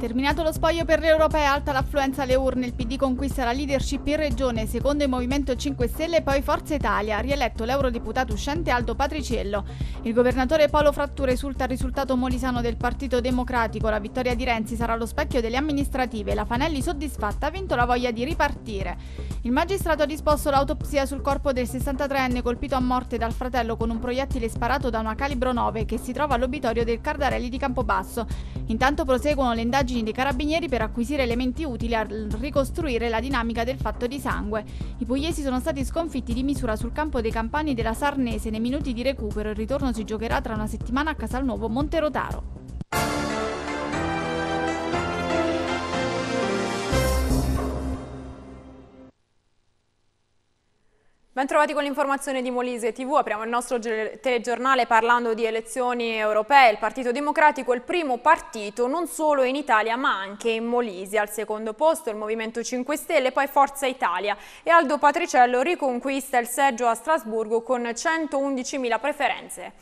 Terminato lo spoglio per l'Europea, alta l'affluenza alle urne, il PD conquista la leadership in regione, secondo il Movimento 5 Stelle e poi Forza Italia, rieletto l'eurodeputato uscente Aldo Patriciello. Il governatore Paolo Frattura esulta il risultato molisano del Partito Democratico, la vittoria di Renzi sarà lo specchio delle amministrative, la Fanelli soddisfatta ha vinto la voglia di ripartire. Il magistrato ha disposto l'autopsia sul corpo del 63enne colpito a morte dal fratello con un proiettile sparato da una calibro 9 che si trova all'obitorio del Cardarelli di Campobasso. Intanto proseguono le indagini dei carabinieri per acquisire elementi utili a ricostruire la dinamica del fatto di sangue. I pugliesi sono stati sconfitti di misura sul campo dei campani della Sarnese nei minuti di recupero. Il ritorno si giocherà tra una settimana a Casalnuovo Monterotaro. Bentrovati con l'informazione di Molise TV, apriamo il nostro telegiornale parlando di elezioni europee. Il Partito Democratico è il primo partito non solo in Italia ma anche in Molise. Al secondo posto il Movimento 5 Stelle, poi Forza Italia e Aldo Patriciello riconquista il seggio a Strasburgo con 111.000 preferenze.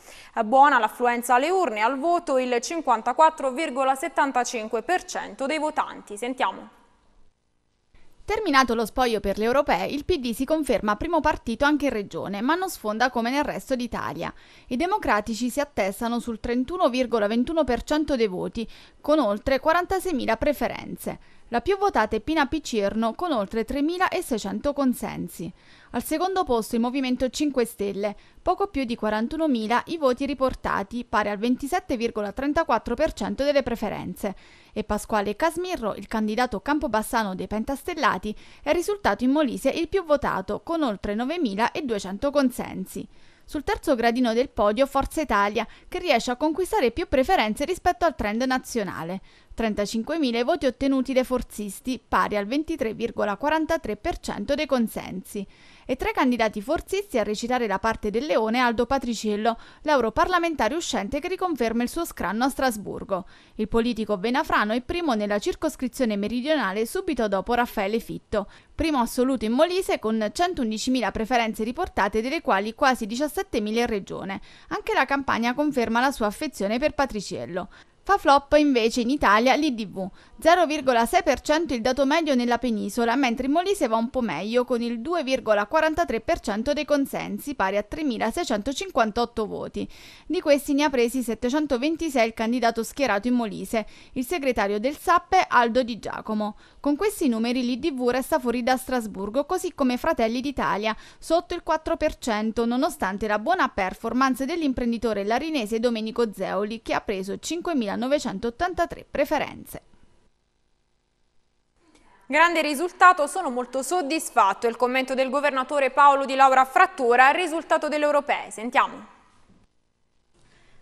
Buona l'affluenza alle urne, al voto il 54,75% dei votanti. Sentiamo. Terminato lo spoglio per le europee, il PD si conferma primo partito anche in regione, ma non sfonda come nel resto d'Italia. I democratici si attestano sul 31,21% dei voti, con oltre 46.000 preferenze. La più votata è Pina Picirno con oltre 3.600 consensi. Al secondo posto il Movimento 5 Stelle, poco più di 41.000 i voti riportati, pari al 27,34% delle preferenze. E Pasquale Casmirro, il candidato campobassano dei Pentastellati, è risultato in Molise il più votato, con oltre 9.200 consensi. Sul terzo gradino del podio Forza Italia, che riesce a conquistare più preferenze rispetto al trend nazionale. 35.000 voti ottenuti dai forzisti, pari al 23,43% dei consensi. E tra i candidati forzisti a recitare la parte del leone Aldo Patriciello, l'europarlamentare uscente che riconferma il suo scranno a Strasburgo. Il politico venafrano è primo nella circoscrizione meridionale subito dopo Raffaele Fitto, primo assoluto in Molise con 111.000 preferenze riportate, delle quali quasi 17.000 in regione. Anche la campagna conferma la sua affezione per Patriciello. Fa flop invece in Italia l'IDV, 0,6% il dato medio nella penisola, mentre in Molise va un po' meglio con il 2,43% dei consensi, pari a 3.658 voti. Di questi ne ha presi 726 il candidato schierato in Molise, il segretario del SAP Aldo Di Giacomo. Con questi numeri l'IDV resta fuori da Strasburgo, così come Fratelli d'Italia, sotto il 4%, nonostante la buona performance dell'imprenditore larinese Domenico Zeoli, che ha preso 5.983 preferenze. Grande risultato, sono molto soddisfatto. Il commento del governatore Paolo Di Laura Frattura al risultato dell'Europei. Sentiamo.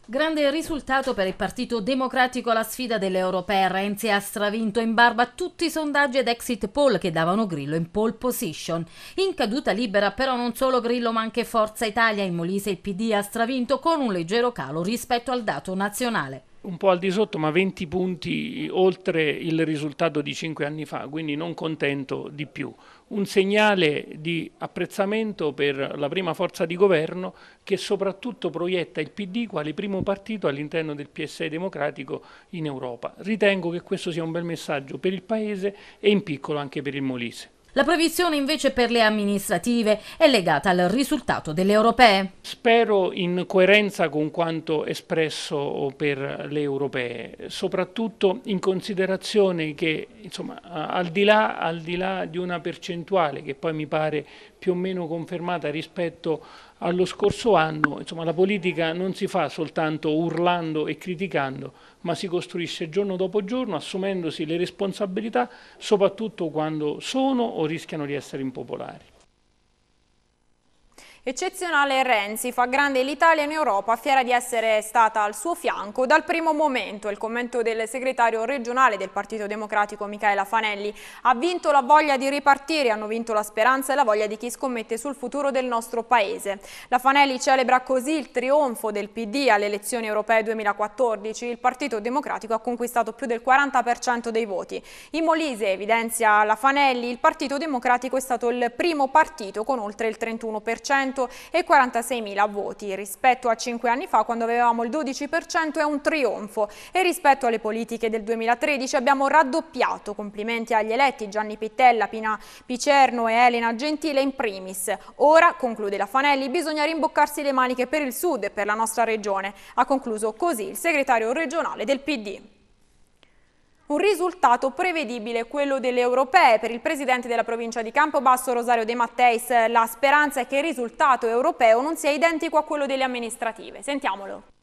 Grande risultato per il Partito Democratico alla sfida dell'Europea. Renzi ha stravinto in barba tutti i sondaggi ed exit poll che davano Grillo in pole position. In caduta libera però non solo Grillo ma anche Forza Italia. In Molise il PD ha stravinto con un leggero calo rispetto al dato nazionale un po' al di sotto, ma 20 punti oltre il risultato di 5 anni fa, quindi non contento di più un segnale di apprezzamento per la prima forza di governo che soprattutto proietta il PD quale primo partito all'interno del PSE democratico in Europa. Ritengo che questo sia un bel messaggio per il Paese e in piccolo anche per il Molise. La previsione invece per le amministrative è legata al risultato delle europee. Spero in coerenza con quanto espresso per le europee, soprattutto in considerazione che insomma, al, di là, al di là di una percentuale che poi mi pare più o meno confermata rispetto allo scorso anno, insomma, la politica non si fa soltanto urlando e criticando, ma si costruisce giorno dopo giorno assumendosi le responsabilità, soprattutto quando sono o rischiano di essere impopolari. Eccezionale Renzi, fa grande l'Italia in Europa, fiera di essere stata al suo fianco dal primo momento. Il commento del segretario regionale del Partito Democratico Michaela Fanelli. Ha vinto la voglia di ripartire, hanno vinto la speranza e la voglia di chi scommette sul futuro del nostro paese. La Fanelli celebra così il trionfo del PD alle elezioni europee 2014. Il Partito Democratico ha conquistato più del 40% dei voti. In Molise, evidenzia la Fanelli, il Partito Democratico è stato il primo partito con oltre il 31% 146.000 voti. Rispetto a cinque anni fa, quando avevamo il 12%, è un trionfo. E rispetto alle politiche del 2013 abbiamo raddoppiato. Complimenti agli eletti Gianni Pittella, Pina Picerno e Elena Gentile in primis. Ora, conclude la Fanelli, bisogna rimboccarsi le maniche per il Sud e per la nostra regione. Ha concluso così il segretario regionale del PD. Un risultato prevedibile quello delle europee. Per il presidente della provincia di Campobasso, Rosario De Matteis, la speranza è che il risultato europeo non sia identico a quello delle amministrative. Sentiamolo.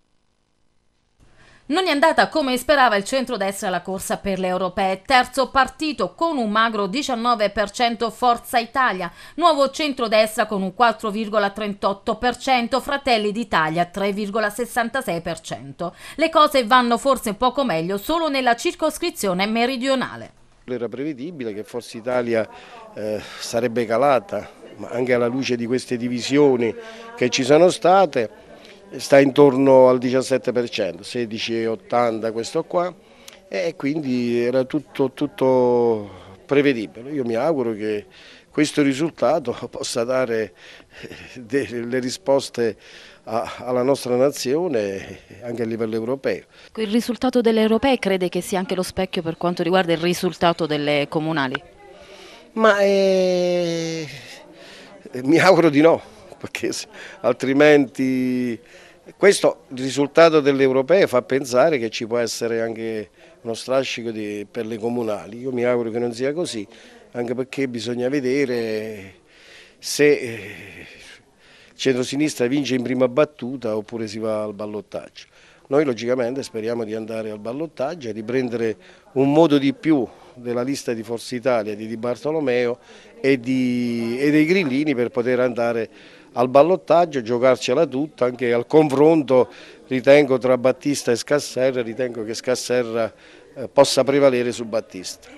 Non è andata come sperava il centrodestra la corsa per le europee, terzo partito con un magro 19% Forza Italia, nuovo centrodestra con un 4,38%, Fratelli d'Italia 3,66%. Le cose vanno forse poco meglio solo nella circoscrizione meridionale. Era prevedibile che Forza Italia eh, sarebbe calata, ma anche alla luce di queste divisioni che ci sono state, sta intorno al 17%, 16,80 questo qua e quindi era tutto, tutto prevedibile. Io mi auguro che questo risultato possa dare eh, delle risposte alla nostra nazione anche a livello europeo. Il risultato delle europee crede che sia anche lo specchio per quanto riguarda il risultato delle comunali? Ma eh, mi auguro di no, perché altrimenti questo, il risultato delle europee fa pensare che ci può essere anche uno strascico di, per le comunali. Io mi auguro che non sia così, anche perché bisogna vedere se il eh, centrosinistra vince in prima battuta oppure si va al ballottaggio. Noi logicamente speriamo di andare al ballottaggio e di prendere un modo di più della lista di Forza Italia, di Di Bartolomeo e, di, e dei Grillini per poter andare al ballottaggio, giocarcela tutta, anche al confronto ritengo tra Battista e Scasserra, ritengo che Scasserra eh, possa prevalere su Battista.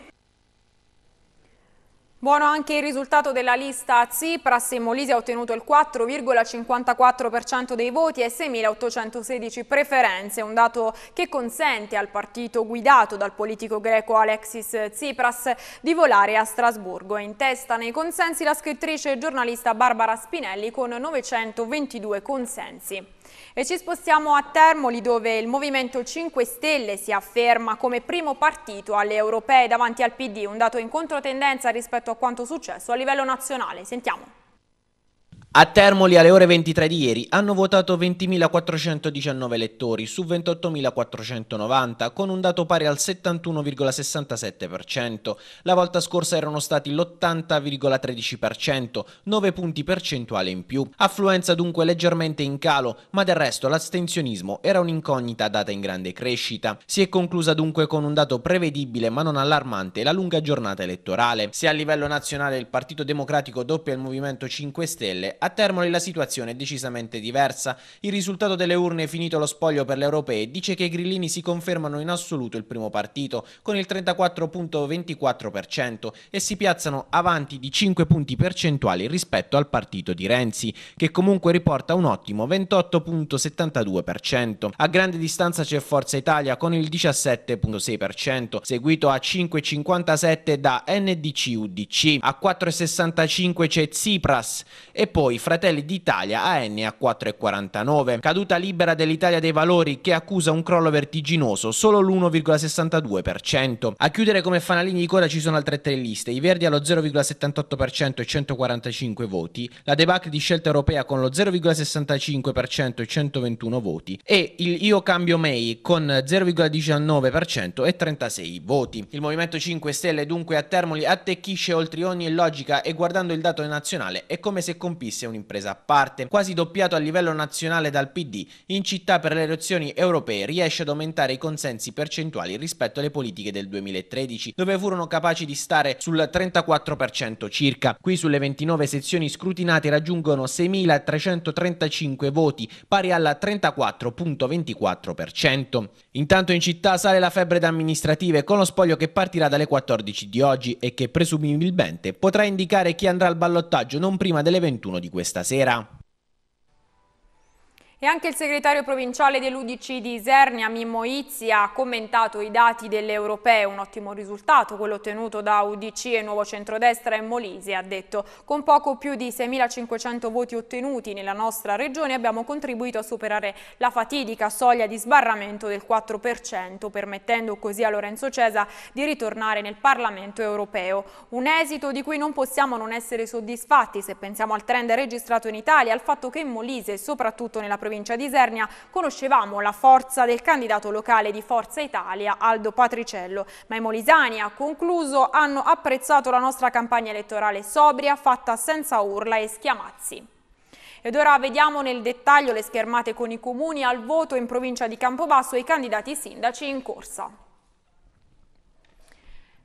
Buono anche il risultato della lista Tsipras, in Molise ha ottenuto il 4,54% dei voti e 6.816 preferenze, un dato che consente al partito guidato dal politico greco Alexis Tsipras di volare a Strasburgo. In testa nei consensi la scrittrice e giornalista Barbara Spinelli con 922 consensi. E ci spostiamo a Termoli dove il Movimento 5 Stelle si afferma come primo partito alle europee davanti al PD, un dato in controtendenza rispetto a quanto successo a livello nazionale. Sentiamo. A Termoli alle ore 23 di ieri hanno votato 20.419 elettori su 28.490 con un dato pari al 71,67%. La volta scorsa erano stati l'80,13%, 9 punti percentuali in più. Affluenza dunque leggermente in calo, ma del resto l'astensionismo era un'incognita data in grande crescita. Si è conclusa dunque con un dato prevedibile ma non allarmante la lunga giornata elettorale. Se a livello nazionale il Partito Democratico doppia il Movimento 5 Stelle, a Termoli la situazione è decisamente diversa. Il risultato delle urne è finito lo spoglio per le europee dice che i grillini si confermano in assoluto il primo partito, con il 34.24% e si piazzano avanti di 5 punti percentuali rispetto al partito di Renzi, che comunque riporta un ottimo 28.72%. A grande distanza c'è Forza Italia con il 17.6%, seguito a 5.57 da NDC-UDC, a 4.65 c'è Tsipras e poi poi Fratelli d'Italia AN a 4,49. Caduta libera dell'Italia dei Valori che accusa un crollo vertiginoso, solo l'1,62%. A chiudere come fanalini di coda ci sono altre tre liste, i Verdi allo 0,78% e 145 voti, la debacle di scelta europea con lo 0,65% e 121 voti e il Io Cambio May con 0,19% e 36 voti. Il Movimento 5 Stelle dunque a Termoli attecchisce oltre ogni logica e guardando il dato nazionale è come se compisse Greenpeace è un'impresa a parte, quasi doppiato a livello nazionale dal PD, in città per le elezioni europee riesce ad aumentare i consensi percentuali rispetto alle politiche del 2013, dove furono capaci di stare sul 34% circa. Qui sulle 29 sezioni scrutinate raggiungono 6.335 voti, pari al 34.24%. Intanto in città sale la febbre d'amministrative con lo spoglio che partirà dalle 14 di oggi e che presumibilmente potrà indicare chi andrà al ballottaggio non prima delle 21 di di questa sera? E anche il segretario provinciale dell'Udc di Isernia, Mimmo Izzi, ha commentato i dati dell'Europeo, un ottimo risultato, quello ottenuto da Udc e Nuovo Centrodestra in Molise, ha detto. Con poco più di 6.500 voti ottenuti nella nostra regione abbiamo contribuito a superare la fatidica soglia di sbarramento del 4%, permettendo così a Lorenzo Cesa di ritornare nel Parlamento europeo. Un esito di cui non possiamo non essere soddisfatti se pensiamo al trend registrato in Italia, al fatto che in Molise, soprattutto nella provincia provincia di Isernia, conoscevamo la forza del candidato locale di Forza Italia, Aldo Patriciello, ma i molisani, ha concluso, hanno apprezzato la nostra campagna elettorale sobria, fatta senza urla e schiamazzi. Ed ora vediamo nel dettaglio le schermate con i comuni al voto in provincia di Campobasso e i candidati sindaci in corsa.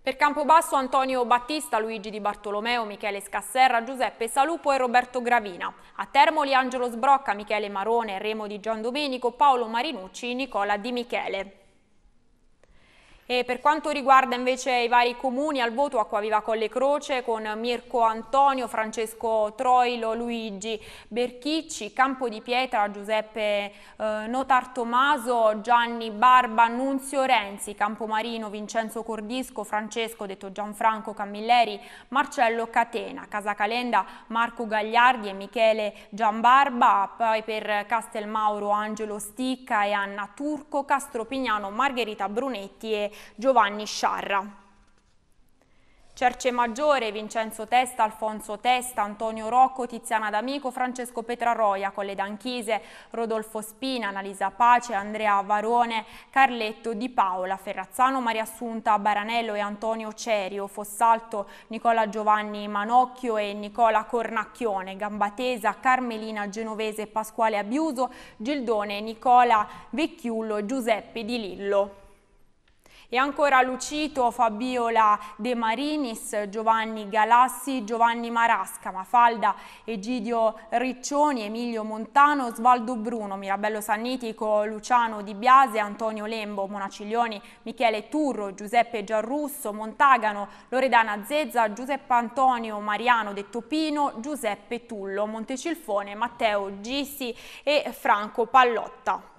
Per Campobasso Antonio Battista, Luigi Di Bartolomeo, Michele Scasserra, Giuseppe Salupo e Roberto Gravina. A Termoli Angelo Sbrocca, Michele Marone, Remo Di Giandomenico, Paolo Marinucci, Nicola Di Michele. E per quanto riguarda invece i vari comuni, al voto Acquaviva Colle Croce con Mirko Antonio, Francesco Troilo, Luigi Berchicci, Campo di Pietra, Giuseppe eh, Notar Tomaso, Gianni Barba, Nunzio Renzi, Campomarino, Vincenzo Cordisco, Francesco, detto Gianfranco Camilleri, Marcello Catena, Casa Calenda, Marco Gagliardi e Michele Gianbarba, poi per Castelmauro Angelo Sticca e Anna Turco, Castropignano Margherita Brunetti e Giovanni Sciarra. Cerce Maggiore, Vincenzo Testa, Alfonso Testa, Antonio Rocco, Tiziana D'Amico, Francesco Petraroia, Colle D'Anchise, Rodolfo Spina, Annalisa Pace, Andrea Varone, Carletto Di Paola, Ferrazzano, Maria Assunta Baranello e Antonio Cerio, Fossalto, Nicola Giovanni Manocchio e Nicola Cornacchione, Gambatesa, Carmelina Genovese, Pasquale Abiuso, Gildone, Nicola Vecchiullo Giuseppe Di Lillo. E ancora Lucito, Fabiola De Marinis, Giovanni Galassi, Giovanni Marasca, Mafalda, Egidio Riccioni, Emilio Montano, Osvaldo Bruno, Mirabello Sannitico, Luciano Di Biase, Antonio Lembo, Monaciglioni, Michele Turro, Giuseppe Giarrusso, Montagano, Loredana Zezza, Giuseppe Antonio, Mariano Dettopino, Giuseppe Tullo, Montecilfone, Matteo Gissi e Franco Pallotta.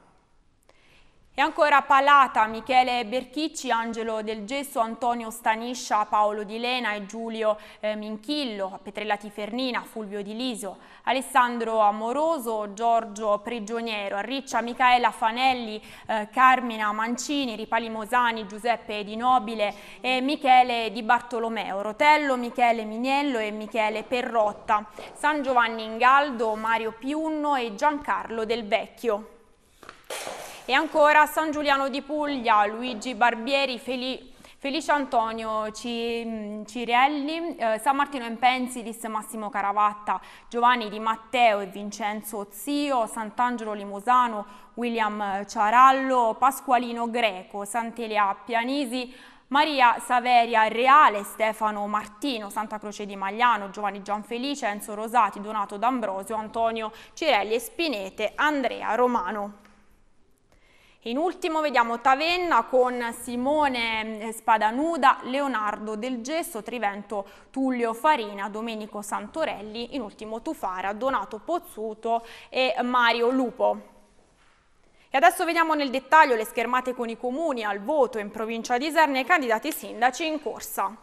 E ancora Palata, Michele Berchicci, Angelo Del Gesso, Antonio Staniscia, Paolo Di Lena e Giulio eh, Minchillo, Petrella Tifernina, Fulvio Di Lisio, Alessandro Amoroso, Giorgio Prigioniero, Arriccia, Micaela Fanelli, eh, Carmina Mancini, Ripali Mosani, Giuseppe Di Nobile e Michele Di Bartolomeo, Rotello, Michele Miniello e Michele Perrotta, San Giovanni Ingaldo, Mario Piunno e Giancarlo Del Vecchio e ancora San Giuliano di Puglia, Luigi Barbieri, Felice Felice Antonio Cirelli, eh, San Martino in Pensilis, Massimo Caravatta, Giovanni Di Matteo e Vincenzo Zio, Sant'Angelo Limosano, William Ciarallo, Pasqualino Greco, Santelia Pianisi, Maria Saveria Reale, Stefano Martino, Santa Croce di Magliano, Giovanni Gianfelice, Enzo Rosati, Donato D'Ambrosio, Antonio Cirelli e Spinete, Andrea Romano. In ultimo vediamo Tavenna con Simone eh, Spadanuda, Leonardo Del Gesso, Trivento Tullio Farina, Domenico Santorelli, in ultimo Tufara, Donato Pozzuto e Mario Lupo. E adesso vediamo nel dettaglio le schermate con i comuni al voto in provincia di Isernia e i candidati sindaci in corsa.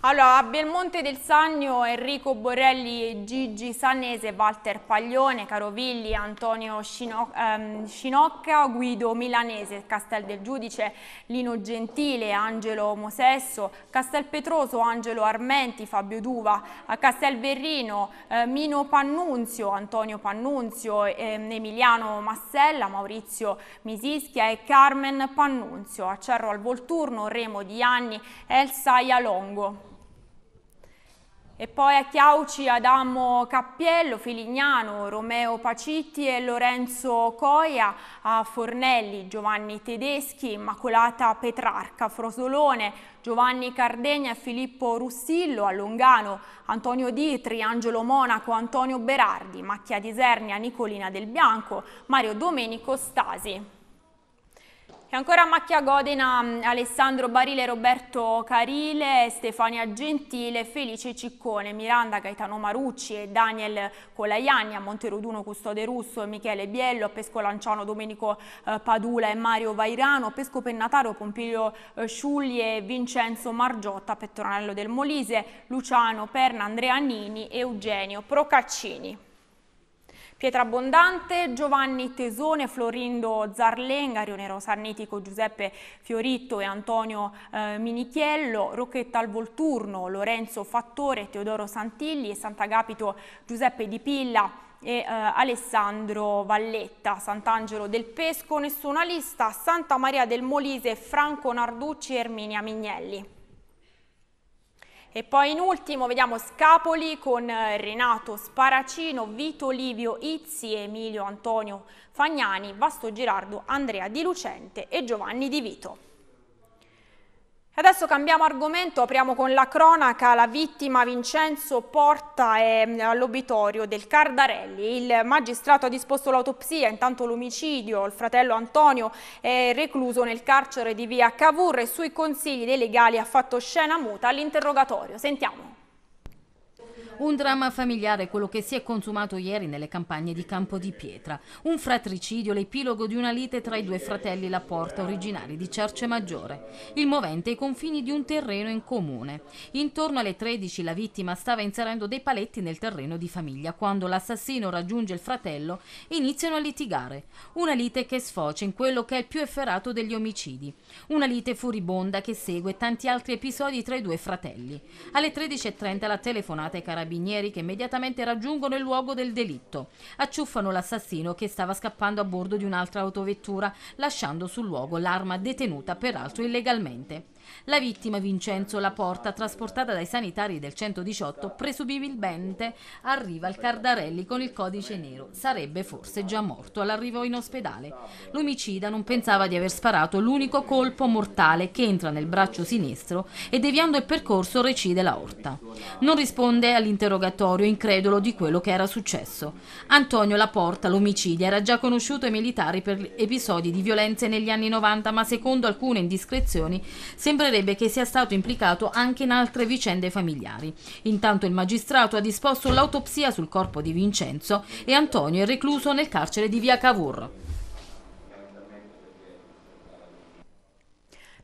Allora, a Belmonte del Sannio Enrico Borelli, Gigi Sanese, Walter Paglione, Carovilli, Antonio Scinoc ehm, Guido Milanese, Castel del Giudice, Lino Gentile, Angelo Mosesso, Castel Petroso, Angelo Armenti, Fabio Duva, Castel Verrino, eh, Mino Pannunzio, Antonio Pannunzio, ehm, Emiliano Massella, Maurizio Misischia e Carmen Pannunzio, Acerro al Volturno, Remo Di Anni, Elsa Ialongo e poi a Chiauci Adamo Cappiello, Filignano, Romeo Pacitti e Lorenzo Coia, a Fornelli, Giovanni Tedeschi, Immacolata Petrarca, Frosolone, Giovanni Cardegna e Filippo Russillo, a Longano, Antonio Ditri, Angelo Monaco, Antonio Berardi, Macchia Disernia, Nicolina Del Bianco, Mario Domenico Stasi ancora a Macchia Godena mm, Alessandro Barile, Roberto Carile, Stefania Gentile, Felice Ciccone, Miranda Gaetano Marucci e Daniel Colaiani, a Monteroduno Custode Russo e Michele Biello, a Pesco Lanciano Domenico eh, Padula e Mario Vairano, a Pesco Pennataro Pompilio eh, Sciulli e Vincenzo Margiotta, Petronello del Molise, Luciano Perna, Andrea Nini e Eugenio Procaccini. Pietra Abbondante, Giovanni Tesone, Florindo Zarlenga, Rionero Sarnitico, Giuseppe Fioritto e Antonio eh, Minichiello, Rocchetta al Volturno, Lorenzo Fattore, Teodoro Santilli e Sant'Agapito Giuseppe Di Pilla e eh, Alessandro Valletta, Sant'Angelo del Pesco, nessuna lista, Santa Maria del Molise, Franco Narducci e Erminia Mignelli. E poi in ultimo vediamo Scapoli con eh, Renato Sparacino, Vito Livio Izzi, Emilio Antonio Fagnani, Vasto Girardo, Andrea Di Lucente e Giovanni Di Vito. Adesso cambiamo argomento, apriamo con la cronaca, la vittima Vincenzo Porta è mm, all'obitorio del Cardarelli, il magistrato ha disposto l'autopsia, intanto l'omicidio, il fratello Antonio è recluso nel carcere di via Cavour e sui consigli dei legali ha fatto scena muta all'interrogatorio, sentiamo. Un dramma familiare quello che si è consumato ieri nelle campagne di Campo di Pietra. Un fratricidio, l'epilogo di una lite tra i due fratelli La Porta, originari di Cerce Maggiore. Il movente ai confini di un terreno in comune. Intorno alle 13 la vittima stava inserendo dei paletti nel terreno di famiglia quando l'assassino raggiunge il fratello iniziano a litigare. Una lite che sfocia in quello che è il più efferato degli omicidi. Una lite furibonda che segue tanti altri episodi tra i due fratelli. Alle 13.30 la telefonata è carabinieri carabinieri che immediatamente raggiungono il luogo del delitto. Acciuffano l'assassino che stava scappando a bordo di un'altra autovettura, lasciando sul luogo l'arma detenuta peraltro illegalmente. La vittima Vincenzo Laporta, trasportata dai sanitari del 118, presumibilmente arriva al Cardarelli con il codice nero. Sarebbe forse già morto all'arrivo in ospedale. L'omicida non pensava di aver sparato l'unico colpo mortale che entra nel braccio sinistro e deviando il percorso recide la orta. Non risponde all'interrogatorio incredulo di quello che era successo. Antonio Laporta, l'omicidio, era già conosciuto ai militari per episodi di violenze negli anni 90, ma secondo alcune indiscrezioni sembra sembrerebbe che sia stato implicato anche in altre vicende familiari. Intanto il magistrato ha disposto l'autopsia sul corpo di Vincenzo e Antonio è recluso nel carcere di Via Cavour.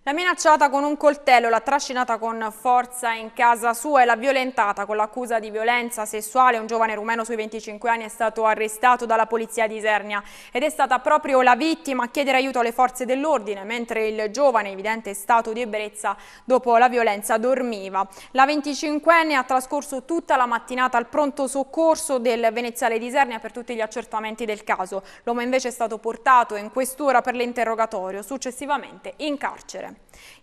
La minacciata con un coltello, l'ha trascinata con forza in casa sua e l'ha violentata con l'accusa di violenza sessuale. Un giovane rumeno sui 25 anni è stato arrestato dalla polizia di Isernia ed è stata proprio la vittima a chiedere aiuto alle forze dell'ordine, mentre il giovane, evidente stato di ebbrezza dopo la violenza, dormiva. La 25enne ha trascorso tutta la mattinata al pronto soccorso del veneziale di Isernia per tutti gli accertamenti del caso. L'uomo invece è stato portato in questura per l'interrogatorio, successivamente in carcere.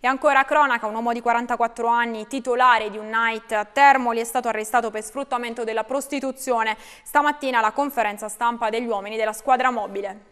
E ancora a cronaca, un uomo di 44 anni, titolare di un night a Termoli, è stato arrestato per sfruttamento della prostituzione. Stamattina alla conferenza stampa degli uomini della squadra mobile.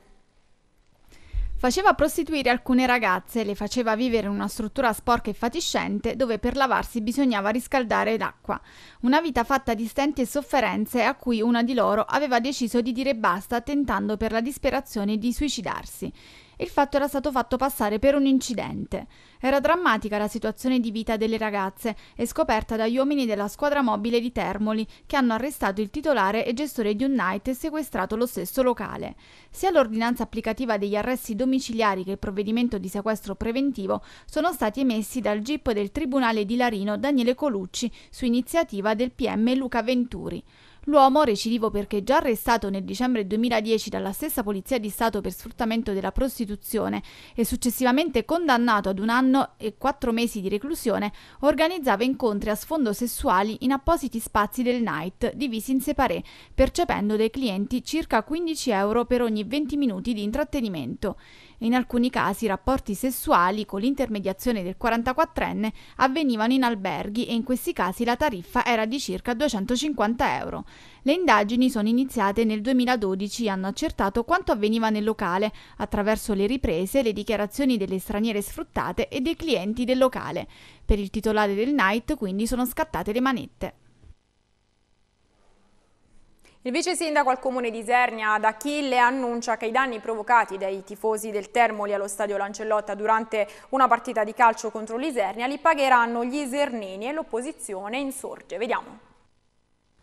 Faceva prostituire alcune ragazze, le faceva vivere in una struttura sporca e fatiscente dove per lavarsi bisognava riscaldare l'acqua. Una vita fatta di stenti e sofferenze a cui una di loro aveva deciso di dire basta tentando per la disperazione di suicidarsi il fatto era stato fatto passare per un incidente. Era drammatica la situazione di vita delle ragazze e scoperta dagli uomini della squadra mobile di Termoli che hanno arrestato il titolare e gestore di un night e sequestrato lo stesso locale. Sia l'ordinanza applicativa degli arresti domiciliari che il provvedimento di sequestro preventivo sono stati emessi dal GIP del Tribunale di Larino Daniele Colucci su iniziativa del PM Luca Venturi. L'uomo, recidivo perché già arrestato nel dicembre 2010 dalla stessa Polizia di Stato per sfruttamento della prostituzione e successivamente condannato ad un anno e quattro mesi di reclusione, organizzava incontri a sfondo sessuali in appositi spazi del night divisi in separé, percependo dai clienti circa 15 euro per ogni 20 minuti di intrattenimento e in alcuni casi i rapporti sessuali con l'intermediazione del 44enne avvenivano in alberghi e in questi casi la tariffa era di circa 250 euro. Le indagini sono iniziate nel 2012 e hanno accertato quanto avveniva nel locale attraverso le riprese, le dichiarazioni delle straniere sfruttate e dei clienti del locale. Per il titolare del night quindi sono scattate le manette. Il vice sindaco al comune di Isernia, ad Achille, annuncia che i danni provocati dai tifosi del Termoli allo stadio Lancellotta durante una partita di calcio contro l'Isernia li pagheranno gli isernini e l'opposizione insorge. Vediamo.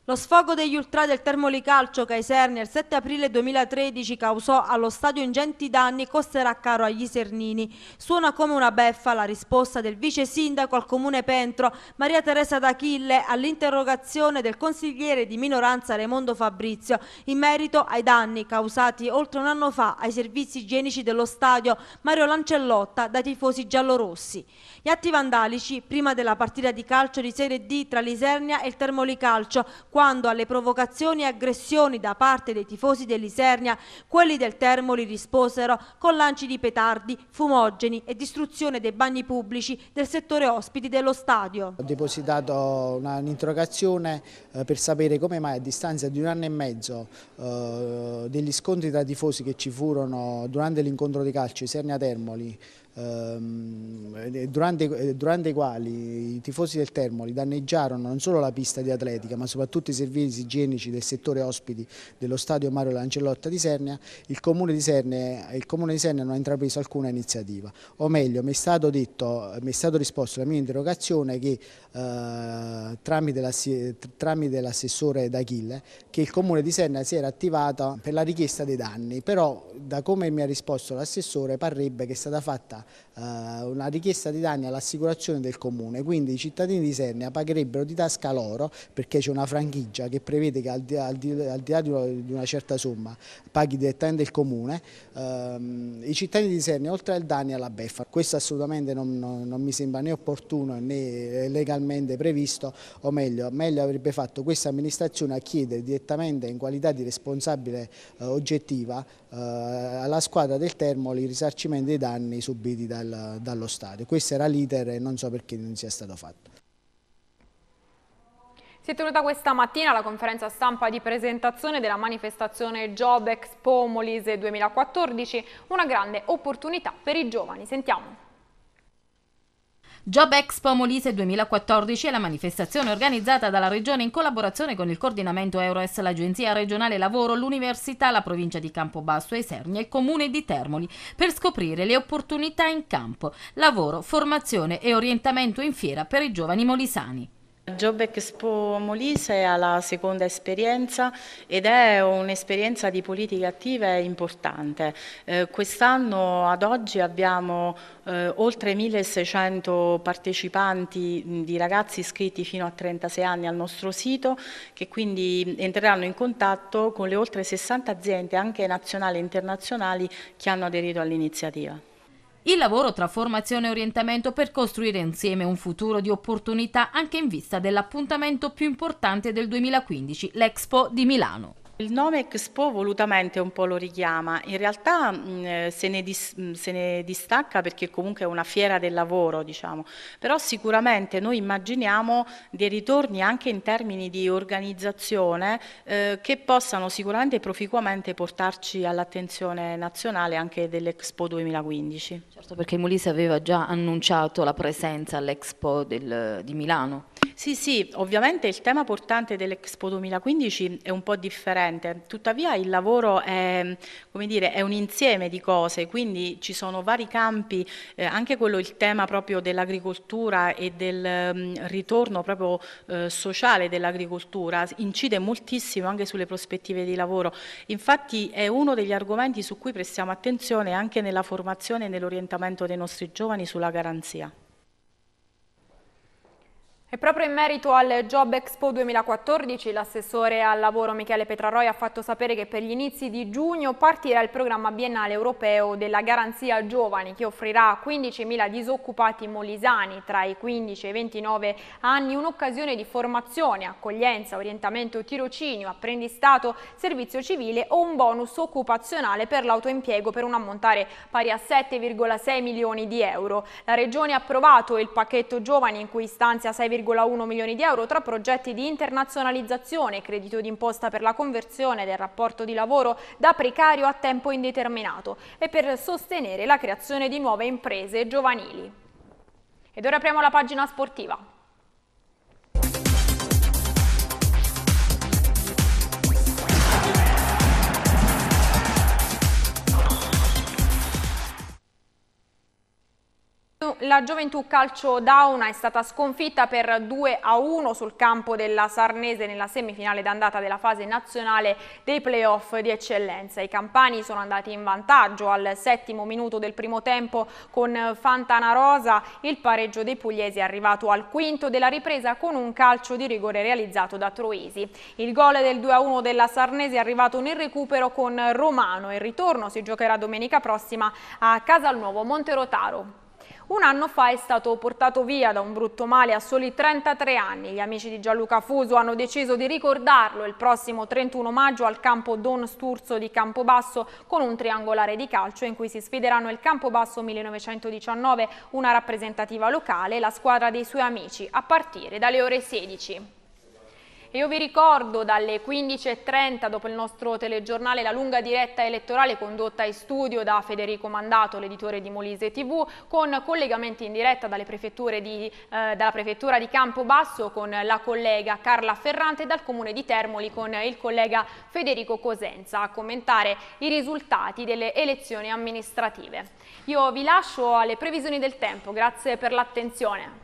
Lo sfogo degli ultra del Termolicalcio Caiserni il 7 aprile 2013 causò allo stadio ingenti danni e costerà caro agli Sernini. Suona come una beffa la risposta del vice sindaco al comune Pentro Maria Teresa D'Achille all'interrogazione del consigliere di minoranza Raimondo Fabrizio in merito ai danni causati oltre un anno fa ai servizi igienici dello stadio Mario Lancellotta dai tifosi giallorossi. Gli atti vandalici prima della partita di calcio di Serie D tra Lisernia e il Termoli Calcio, quando alle provocazioni e aggressioni da parte dei tifosi dell'Isernia, quelli del Termoli risposero con lanci di petardi, fumogeni e distruzione dei bagni pubblici del settore ospiti dello stadio. Ho depositato un'interrogazione eh, per sapere come mai a distanza di un anno e mezzo eh, degli scontri tra tifosi che ci furono durante l'incontro di calcio Isernia-Termoli Ehm, durante, durante, i quali i tifosi del Termoli danneggiarono non solo la pista di atletica ma soprattutto i servizi igienici del settore ospiti dello stadio Mario Lancellotta di Sernia, il Comune di Sernia, Comune di Sernia non ha intrapreso alcuna iniziativa. O meglio, mi è stato, detto, mi è stato risposto alla mia interrogazione che eh, tramite l'assessore D'Achille che il Comune di Sernia si era attivato per la richiesta dei danni, però da come mi ha risposto l'assessore parrebbe che è stata fatta eh, una richiesta di danni all'assicurazione del comune, quindi i cittadini di Sernia pagherebbero di tasca loro perché c'è una franchigia che prevede che al di, al di, di là di una certa somma paghi direttamente il comune, ehm, i cittadini di Sernia oltre al danni alla beffa, questo assolutamente non, non, non mi sembra né opportuno né legalmente previsto o meglio, meglio avrebbe fatto questa amministrazione a chiedere direttamente in qualità di responsabile eh, oggettiva eh, alla squadra del Termoli i risarcimento dei danni subiti gestiti dal, dallo Stato. Questo era l'iter e non so perché non sia stato fatto. Si è tenuta questa mattina la conferenza stampa di presentazione della manifestazione Job Expo Molise 2014, una grande opportunità per i giovani. Sentiamo. Job Expo Molise 2014 è la manifestazione organizzata dalla Regione in collaborazione con il coordinamento EURES, l'Agenzia Regionale Lavoro, l'Università, la provincia di Campobasso Esernia e il Comune di Termoli per scoprire le opportunità in campo, lavoro, formazione e orientamento in fiera per i giovani molisani. Job Expo Molise ha la seconda esperienza ed è un'esperienza di politiche attive importante. Eh, quest'anno ad oggi abbiamo eh, oltre 1600 partecipanti mh, di ragazzi iscritti fino a 36 anni al nostro sito che quindi entreranno in contatto con le oltre 60 aziende anche nazionali e internazionali che hanno aderito all'iniziativa. Il lavoro tra formazione e orientamento per costruire insieme un futuro di opportunità anche in vista dell'appuntamento più importante del 2015, l'Expo di Milano. Il nome Expo volutamente un po' lo richiama, in realtà mh, mm, eh, se, ne dis, mm, se, ne distacca perché comunque è una fiera del lavoro, diciamo, però sicuramente noi immaginiamo dei ritorni anche in termini di organizzazione eh, che possano sicuramente proficuamente portarci all'attenzione nazionale anche dell'Expo 2015. Certo perché Molise aveva già annunciato la presenza all'Expo del, di Milano. Sì, sì, ovviamente il tema portante dell'Expo 2015 è un po' differente, tuttavia il lavoro è, dire, è un insieme di cose, quindi ci sono vari campi, eh, anche quello il tema proprio dell'agricoltura e del um, ritorno proprio eh, sociale dell'agricoltura incide moltissimo anche sulle prospettive di lavoro, infatti è uno degli argomenti su cui prestiamo attenzione anche nella formazione e nell'orientamento dei nostri giovani sulla garanzia. E proprio in merito al Job Expo 2014, l'assessore al lavoro Michele Petraroi ha fatto sapere che per gli inizi di giugno partirà il programma biennale europeo della garanzia giovani che offrirà a 15.000 disoccupati molisani tra i 15 e i 29 anni un'occasione di formazione, accoglienza, orientamento, tirocinio, apprendistato, servizio civile o un bonus occupazionale per l'autoimpiego per un ammontare pari a 7,6 milioni di euro. La Regione ha approvato il pacchetto giovani in cui stanzia 6,5 2,1 milioni di euro tra progetti di internazionalizzazione, credito d'imposta per la conversione del rapporto di lavoro da precario a tempo indeterminato e per sostenere la creazione di nuove imprese giovanili. Ed ora apriamo la pagina sportiva. La Gioventù Calcio Dauna è stata sconfitta per 2 a 1 sul campo della Sarnese nella semifinale d'andata della fase nazionale dei playoff di eccellenza. I campani sono andati in vantaggio al settimo minuto del primo tempo con Fantana Rosa, il pareggio dei pugliesi è arrivato al quinto della ripresa con un calcio di rigore realizzato da Troisi. Il gol del 2 a 1 della Sarnese è arrivato nel recupero con Romano. Il ritorno si giocherà domenica prossima a Casalnuovo Monterotaro. Un anno fa è stato portato via da un brutto male a soli 33 anni. Gli amici di Gianluca Fuso hanno deciso di ricordarlo il prossimo 31 maggio al campo Don Sturzo di Campobasso con un triangolare di calcio in cui si sfideranno il Campobasso 1919, una rappresentativa locale, e la squadra dei suoi amici, a partire dalle ore 16. E io vi ricordo dalle 15.30 dopo il nostro telegiornale la lunga diretta elettorale condotta in studio da Federico Mandato, l'editore di Molise TV, con collegamenti in diretta di, eh, dalla prefettura di Campobasso con la collega Carla Ferrante e dal comune di Termoli con il collega Federico Cosenza a commentare i risultati delle elezioni amministrative. Io vi lascio alle previsioni del tempo, grazie per l'attenzione.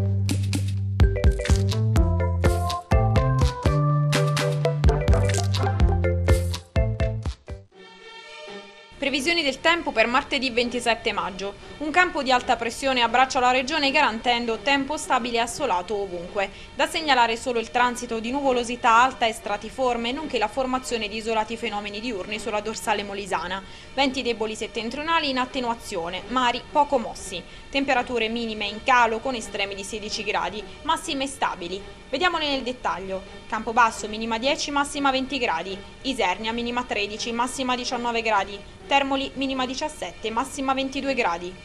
previsioni del tempo per martedì 27 maggio. Un campo di alta pressione abbraccia la regione garantendo tempo stabile e assolato ovunque. Da segnalare solo il transito di nuvolosità alta e stratiforme, nonché la formazione di isolati fenomeni diurni sulla dorsale molisana. Venti deboli settentrionali in attenuazione, mari poco mossi. Temperature minime in calo con estremi di 16 gradi, massime stabili. Vediamole nel dettaglio. Campo basso minima 10, massima 20 gradi. Isernia minima 13, massima 19 gradi. Termoli minima 17, massima 22 gradi.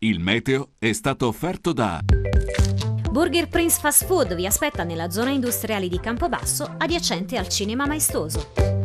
Il meteo è stato offerto da... Burger Prince Fast Food vi aspetta nella zona industriale di Campobasso adiacente al Cinema Maestoso.